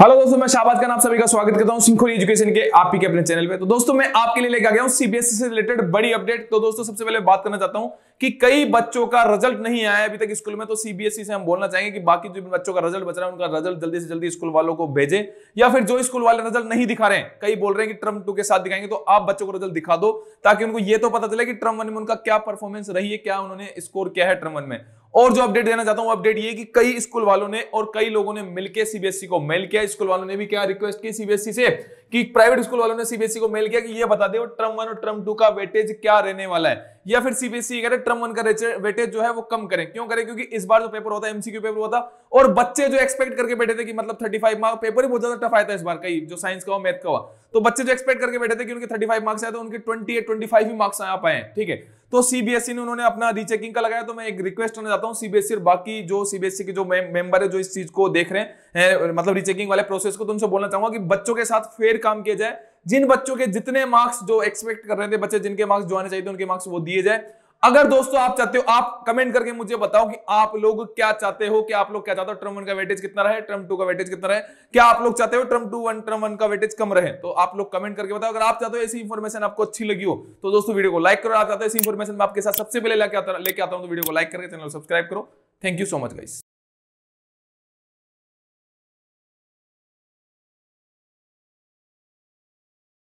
hello दोस्तों मैं शाबाद खान आप सभी का स्वागत करता हूं सिंखोरी एजुकेशन के आप ही के अपने चैनल पे तो दोस्तों मैं आपके लिए लेकर गया हूं सीबीएसई e से रिलेटेड बड़ी अपडेट तो दोस्तों सबसे पहले बात करना चाहता हूं कि कई बच्चों का रिजल्ट नहीं आया अभी तक स्कूल में तो सीबीएसई e से हम बोलना चाहेंगे कि बाकी जो बच्चों का रिजल्ट बच रहा है उनका रिजल्ट जल्दी से जल्दी स्कूल वालों को भेजे या फिर जो स्कूल वाले रिजल्ट नहीं दिखा रहे कई बोल रहे हैं कि ट्रम टू के साथ दिखाएंगे तो आप बच्चों को रिजल्ट दिखा दो ताकि उनको ये तो पता चले कि ट्रम वन में उनका क्या परफॉर्मेंस रही है क्या उन्होंने स्कोर किया है ट्रम वन में और जो अपडेट देना चाहता हूं अपडेट ये कि कई स्कूल वालों ने और कई लोगों ने मिलकर सीबीएसई e को मेल किया स्कूल वालों ने भी क्या रिक्वेस्ट की सीबीएसई e से कि प्राइवेट स्कूल वालों ने सीबीएसई e को मेल किया कि ये बता दे ट्रम वन और ट्रम टू का वेटेज क्या रहने वाला है या फिर सीबीएसई कह रहे ट्रम वन का वेटेज जो है वो कम करें क्यों करें क्योंकि इस बार जो पेपर होता है एमसीक्यू पेपर होता और बच्चे जो एक्सपेक्ट करके बैठे थे कि मतलब थर्टी फाइव मार्क पेपर ही बहुत ज्यादा टफ आया था इस बार कई जो साइंस का हुआ मैथ का हुआ तो बच्चे जो एक्सपेक्ट करके बैठे थे कि उनके फाइव मार्क्स आए तो उनके ट्वेंटी ट्वेंटी फाइव ही मार्क्स आ पाए ठीक है तो सीबीएसई e ने उन्होंने अपना रीचेकिंग का लगाया तो मैं एक रिक्वेस्ट करना चाहता हूँ सीबीएसई e और बाकी जो सीबीएसई e के जो मेंबर है जो इस चीज को देख रहे हैं मतलब रीचेकिंग वाले प्रोसेस को तो उनसे बोलना चाहूंगा कि बच्चों के साथ फेयर काम किया जाए जिन बच्चों के जितने मार्क्स जो एक्सपेक्ट कर रहे थे बच्चे जिनके मार्क्स जो आने चाहिए थे उनके मार्क्स वो दिए जाए अगर दोस्तों आप चाहते हो आप कमेंट करके मुझे बताओ कि आप लोग क्या चाहते हो कि आप लोग क्या चाहते हो ट्रम वन का वेटेज कितना रहे ट्रम टू का वेटेज कितना रहे क्या आप लोग चाहते हो term two one term one का वेटेज कम रहे तो आप लोग कमेंट करके बताओ अगर आप चाहते हो ऐसी इन्फॉर्मेशन आपको अच्छी लगी हो तो दोस्तों वीडियो को लाइक करो आप चाहते हो ऐसी इन्फॉर्मेशन में आपके साथ सबसे पहले लेके आता लेके आता हूं तो वीडियो को लाइक करके चैनल सब्सक्राइब करो thank you so much guys